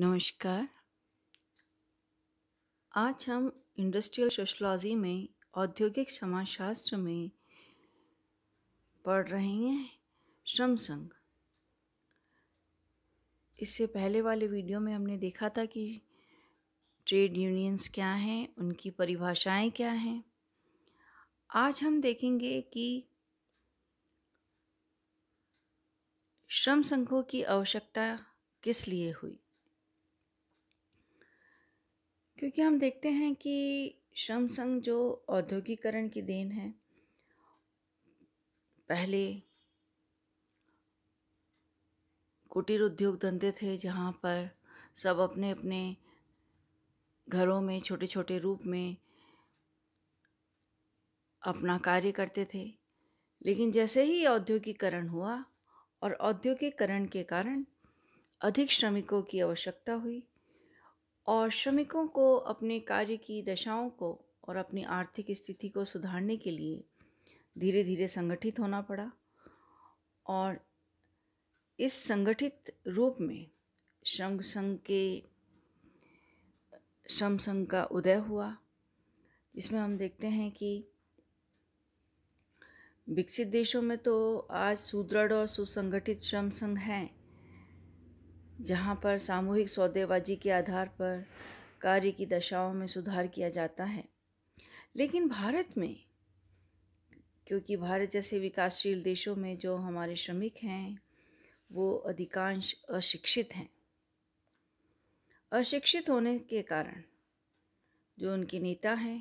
नमस्कार आज हम इंडस्ट्रियल सोशलॉजी में औद्योगिक समाजशास्त्र में पढ़ रहे हैं श्रम संघ इससे पहले वाले वीडियो में हमने देखा था कि ट्रेड यूनियंस क्या हैं उनकी परिभाषाएं क्या हैं आज हम देखेंगे कि श्रम संघों की आवश्यकता किस लिए हुई क्योंकि हम देखते हैं कि श्रम संघ जो औद्योगिकरण की देन है पहले कुटीर उद्योग धंधे थे जहाँ पर सब अपने अपने घरों में छोटे छोटे रूप में अपना कार्य करते थे लेकिन जैसे ही औद्योगिकरण हुआ और औद्योगिकरण के कारण अधिक श्रमिकों की आवश्यकता हुई और श्रमिकों को अपने कार्य की दशाओं को और अपनी आर्थिक स्थिति को सुधारने के लिए धीरे धीरे संगठित होना पड़ा और इस संगठित रूप में श्रम संघ के श्रम संघ का उदय हुआ जिसमें हम देखते हैं कि विकसित देशों में तो आज सुदृढ़ और सुसंगठित श्रम संघ हैं जहाँ पर सामूहिक सौदेबाजी के आधार पर कार्य की दशाओं में सुधार किया जाता है लेकिन भारत में क्योंकि भारत जैसे विकासशील देशों में जो हमारे श्रमिक हैं वो अधिकांश अशिक्षित हैं अशिक्षित होने के कारण जो उनके नेता हैं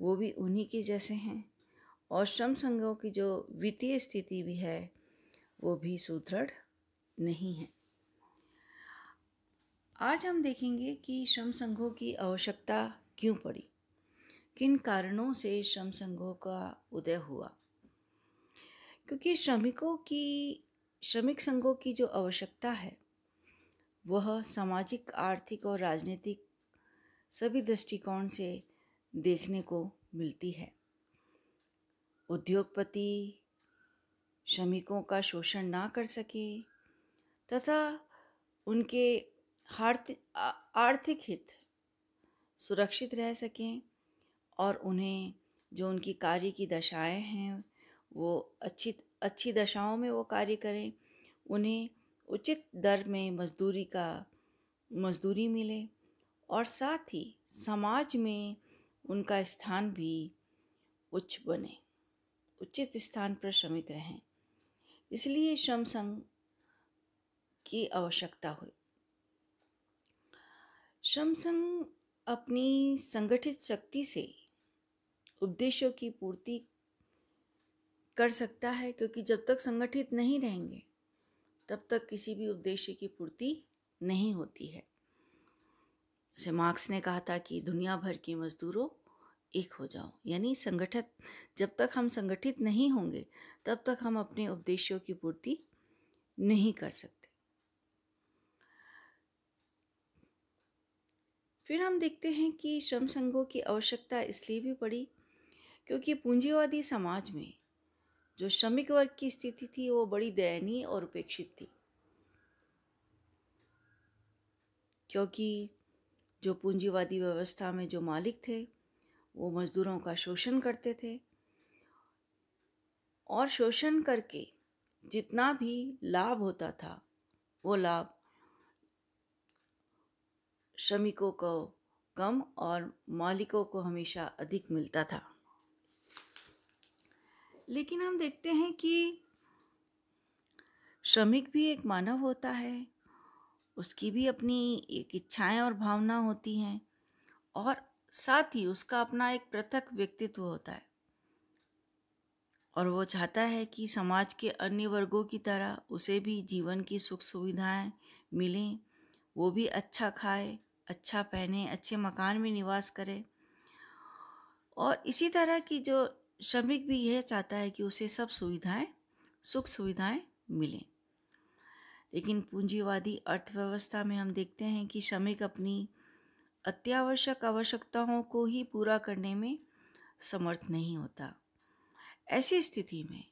वो भी उन्हीं के जैसे हैं और श्रम संघों की जो वित्तीय स्थिति भी है वो भी सुदृढ़ नहीं है आज हम देखेंगे कि श्रम संघों की आवश्यकता क्यों पड़ी किन कारणों से श्रम संघों का उदय हुआ क्योंकि श्रमिकों की श्रमिक संघों की जो आवश्यकता है वह सामाजिक आर्थिक और राजनीतिक सभी दृष्टिकोण से देखने को मिलती है उद्योगपति श्रमिकों का शोषण ना कर सके तथा उनके आर्थिक हित सुरक्षित रह सकें और उन्हें जो उनकी कार्य की दशाएं हैं वो अच्छी अच्छी दशाओं में वो कार्य करें उन्हें उचित दर में मजदूरी का मजदूरी मिले और साथ ही समाज में उनका स्थान भी उच्च बने उचित स्थान पर श्रमिक रहें इसलिए श्रम संघ की आवश्यकता हुई श्रम संघ अपनी संगठित शक्ति से उद्देश्यों की पूर्ति कर सकता है क्योंकि जब तक संगठित नहीं रहेंगे तब तक किसी भी उद्देश्य की पूर्ति नहीं होती है से मार्क्स ने कहा था कि दुनिया भर के मजदूरों एक हो जाओ यानी संगठित जब तक हम संगठित नहीं होंगे तब तक हम अपने उद्देश्यों की पूर्ति नहीं कर सकते फिर हम देखते हैं कि श्रम संघों की आवश्यकता इसलिए भी पड़ी क्योंकि पूंजीवादी समाज में जो श्रमिक वर्ग की स्थिति थी वो बड़ी दयनीय और उपेक्षित थी क्योंकि जो पूंजीवादी व्यवस्था में जो मालिक थे वो मज़दूरों का शोषण करते थे और शोषण करके जितना भी लाभ होता था वो लाभ श्रमिकों को कम और मालिकों को हमेशा अधिक मिलता था लेकिन हम देखते हैं कि श्रमिक भी एक मानव होता है उसकी भी अपनी एक इच्छाएं और भावना होती हैं और साथ ही उसका अपना एक पृथक व्यक्तित्व होता है और वो चाहता है कि समाज के अन्य वर्गों की तरह उसे भी जीवन की सुख सुविधाएं मिलें वो भी अच्छा खाए अच्छा पहने अच्छे मकान में निवास करें और इसी तरह की जो श्रमिक भी यह चाहता है कि उसे सब सुविधाएं सुख सुविधाएं मिलें लेकिन पूंजीवादी अर्थव्यवस्था में हम देखते हैं कि श्रमिक अपनी अत्यावश्यक आवश्यकताओं को ही पूरा करने में समर्थ नहीं होता ऐसी स्थिति में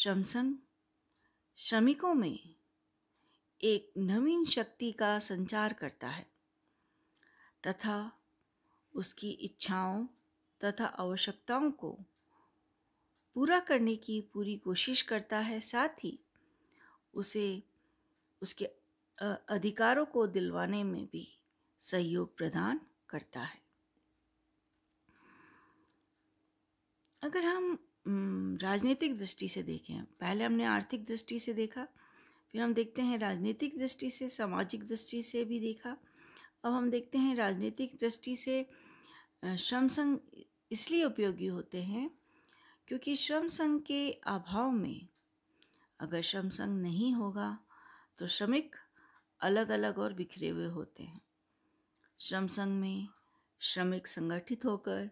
श्रमसंघ श्रमिकों में एक नवीन शक्ति का संचार करता है तथा उसकी इच्छाओं तथा आवश्यकताओं को पूरा करने की पूरी कोशिश करता है साथ ही उसे उसके अधिकारों को दिलवाने में भी सहयोग प्रदान करता है अगर हम राजनीतिक दृष्टि से देखें पहले हमने आर्थिक दृष्टि से देखा फिर हम देखते हैं राजनीतिक दृष्टि से सामाजिक दृष्टि से भी देखा अब हम देखते हैं राजनीतिक दृष्टि से श्रम संघ इसलिए उपयोगी होते हैं क्योंकि श्रम संघ के अभाव में अगर श्रम संघ नहीं होगा तो श्रमिक अलग अलग और बिखरे हुए होते हैं श्रम संघ में श्रमिक संगठित होकर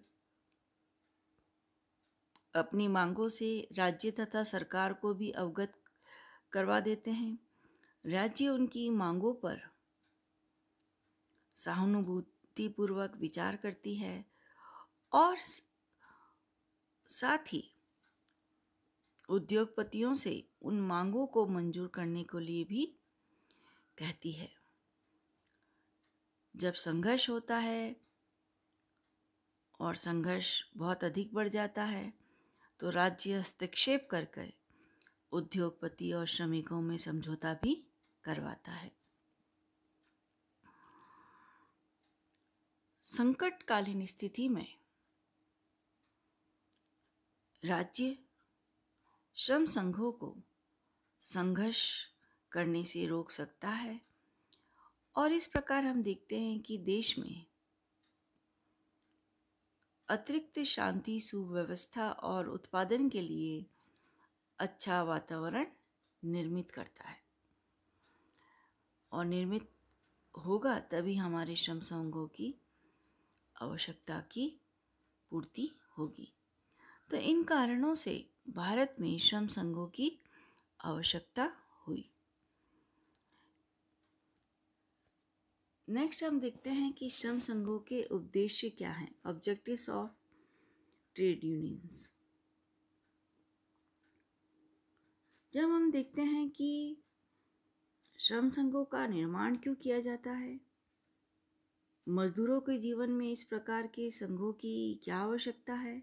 अपनी मांगों से राज्य तथा सरकार को भी अवगत करवा देते हैं राज्य उनकी मांगों पर सहानुभूतिपूर्वक विचार करती है और साथ ही उद्योगपतियों से उन मांगों को मंजूर करने के लिए भी कहती है जब संघर्ष होता है और संघर्ष बहुत अधिक बढ़ जाता है तो राज्य हस्तक्षेप कर कर उद्योगपति और श्रमिकों में समझौता भी करवाता है संकटकालीन स्थिति में राज्य श्रम संघों को संघर्ष करने से रोक सकता है और इस प्रकार हम देखते हैं कि देश में अतिरिक्त शांति सुव्यवस्था और उत्पादन के लिए अच्छा वातावरण निर्मित करता है और निर्मित होगा तभी हमारे श्रम संघों की आवश्यकता की पूर्ति होगी तो इन कारणों से भारत में श्रम संघों की आवश्यकता हुई नेक्स्ट हम देखते हैं कि श्रम संघों के उद्देश्य क्या हैं ऑब्जेक्टिव्स ऑफ ट्रेड यूनियंस जब हम देखते हैं कि श्रम संघों का निर्माण क्यों किया जाता है मजदूरों के जीवन में इस प्रकार के संघों की क्या आवश्यकता है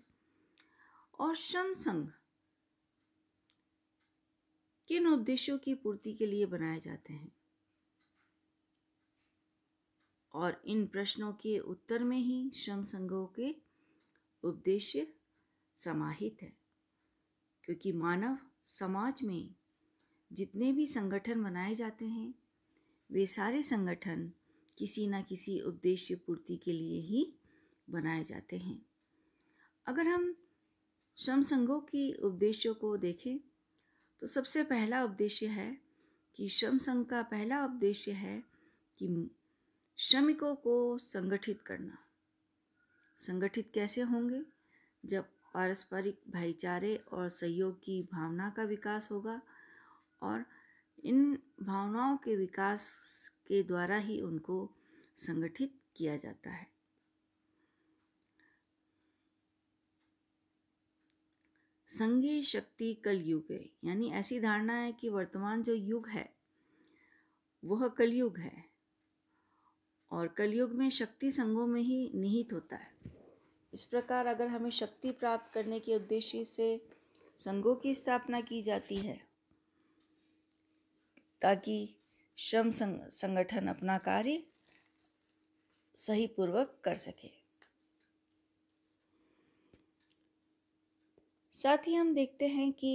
और श्रम संघ किन उद्देश्यों की पूर्ति के लिए बनाए जाते हैं और इन प्रश्नों के उत्तर में ही श्रम संघों के उद्देश्य समाहित है क्योंकि मानव समाज में जितने भी संगठन बनाए जाते हैं वे सारे संगठन किसी ना किसी उद्देश्य पूर्ति के लिए ही बनाए जाते हैं अगर हम श्रम संघों के उद्देश्यों को देखें तो सबसे पहला उद्देश्य है कि श्रम संघ का पहला उद्देश्य है कि श्रमिकों को संगठित करना संगठित कैसे होंगे जब पारस्परिक भाईचारे और सहयोग की भावना का विकास होगा और इन भावनाओं के विकास के द्वारा ही उनको संगठित किया जाता है संघीय शक्ति कल युग है यानी ऐसी धारणा है कि वर्तमान जो युग है वह कलयुग है और कलयुग में शक्ति संघों में ही निहित होता है इस प्रकार अगर हमें शक्ति प्राप्त करने के उद्देश्य से संघों की स्थापना की जाती है ताकि श्रम संगठन अपना कार्य सही पूर्वक कर सके साथ ही हम देखते हैं कि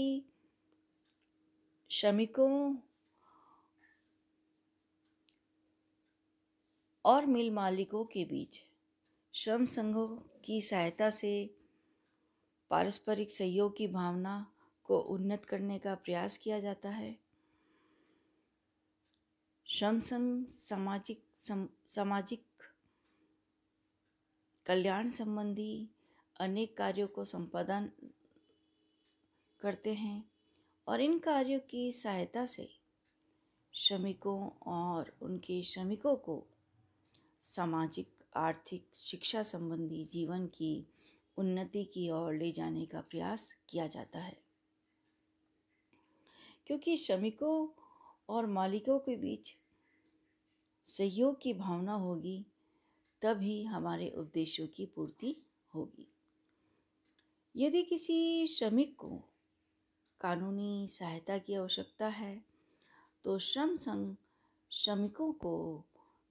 श्रमिकों और मिल मालिकों के बीच श्रम संघों की सहायता से पारस्परिक सहयोग की भावना को उन्नत करने का प्रयास किया जाता है श्रम संघ सामाजिक सम, सामाजिक कल्याण संबंधी अनेक कार्यों को संपादन करते हैं और इन कार्यों की सहायता से श्रमिकों और उनके श्रमिकों को सामाजिक आर्थिक शिक्षा संबंधी जीवन की उन्नति की ओर ले जाने का प्रयास किया जाता है क्योंकि श्रमिकों और मालिकों के बीच सहयोग की भावना होगी तभी हमारे उद्देश्यों की पूर्ति होगी यदि किसी श्रमिक को कानूनी सहायता की आवश्यकता है तो श्रम संघ श्रमिकों को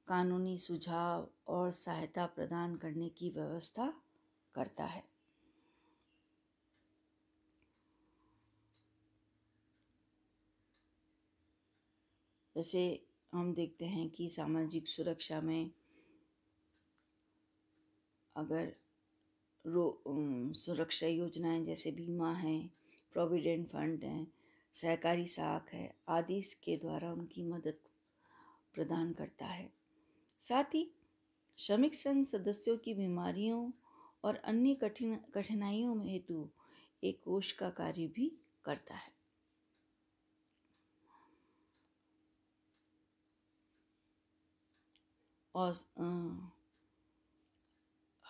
कानूनी सुझाव और सहायता प्रदान करने की व्यवस्था करता है जैसे हम देखते हैं कि सामाजिक सुरक्षा में अगर रो सुरक्षा योजनाएं जैसे बीमा है प्रोविडेंट फंड हैं सहकारी साख है आदि के द्वारा उनकी मदद प्रदान करता है साथ ही श्रमिक संघ सदस्यों की बीमारियों और अन्य कठिन कठिनाइयों में हेतु एक कोष का कार्य भी करता है और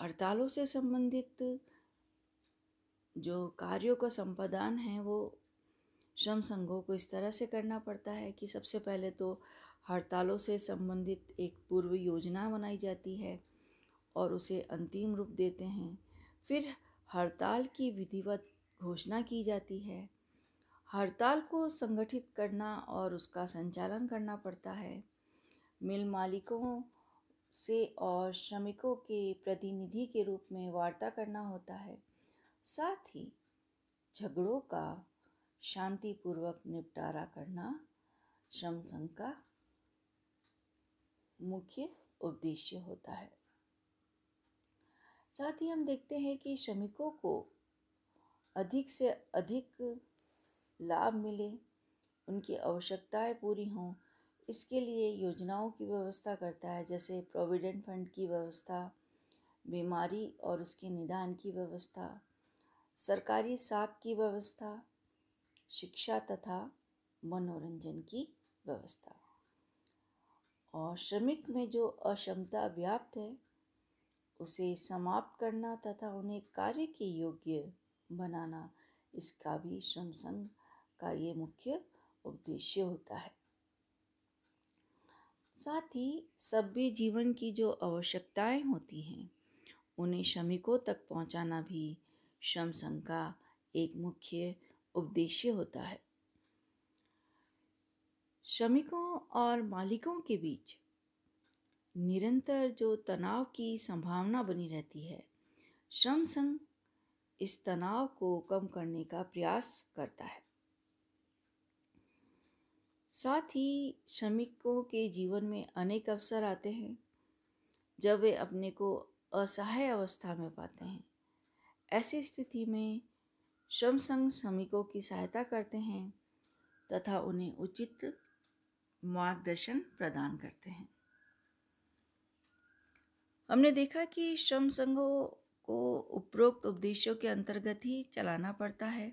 हड़तालों से संबंधित जो कार्यों का संपादन है वो श्रम संघों को इस तरह से करना पड़ता है कि सबसे पहले तो हड़तालों से संबंधित एक पूर्व योजना बनाई जाती है और उसे अंतिम रूप देते हैं फिर हड़ताल की विधिवत घोषणा की जाती है हड़ताल को संगठित करना और उसका संचालन करना पड़ता है मिल मालिकों से और श्रमिकों के प्रतिनिधि के रूप में वार्ता करना होता है साथ ही झगड़ों का शांतिपूर्वक निपटारा करना श्रम संघ का मुख्य उद्देश्य होता है साथ ही हम देखते हैं कि श्रमिकों को अधिक से अधिक लाभ मिले उनकी आवश्यकताएं पूरी हों इसके लिए योजनाओं की व्यवस्था करता है जैसे प्रोविडेंट फंड की व्यवस्था बीमारी और उसके निदान की व्यवस्था सरकारी साख की व्यवस्था शिक्षा तथा मनोरंजन की व्यवस्था और श्रमिक में जो अक्षमता व्याप्त है उसे समाप्त करना तथा उन्हें कार्य के योग्य बनाना इसका भी श्रम संघ का ये मुख्य उद्देश्य होता है साथ ही सभ्य जीवन की जो आवश्यकताएं होती हैं उन्हें श्रमिकों तक पहुंचाना भी श्रम संघ का एक मुख्य उद्देश्य होता है श्रमिकों और मालिकों के बीच निरंतर जो तनाव की संभावना बनी रहती है श्रम संघ इस तनाव को कम करने का प्रयास करता है साथ ही श्रमिकों के जीवन में अनेक अवसर आते हैं जब वे अपने को असहाय अवस्था में पाते हैं ऐसी स्थिति में श्रम संघ श्रमिकों की सहायता करते हैं तथा उन्हें उचित मार्गदर्शन प्रदान करते हैं हमने देखा कि श्रम संघों को उपरोक्त उपदेशों के अंतर्गत ही चलाना पड़ता है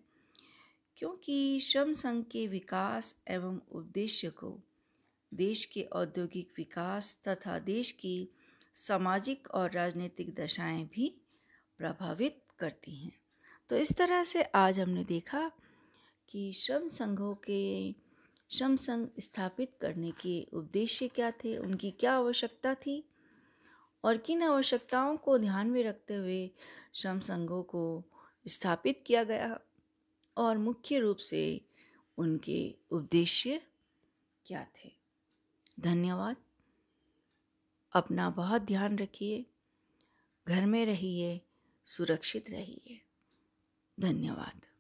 क्योंकि श्रम संघ के विकास एवं उद्देश्य को देश के औद्योगिक विकास तथा देश की सामाजिक और राजनीतिक दशाएं भी प्रभावित करती हैं तो इस तरह से आज हमने देखा कि श्रम संघों के श्रम संघ स्थापित करने के उद्देश्य क्या थे उनकी क्या आवश्यकता थी और किन आवश्यकताओं को ध्यान में रखते हुए श्रम संघों को स्थापित किया गया और मुख्य रूप से उनके उद्देश्य क्या थे धन्यवाद अपना बहुत ध्यान रखिए घर में रहिए सुरक्षित रहिए धन्यवाद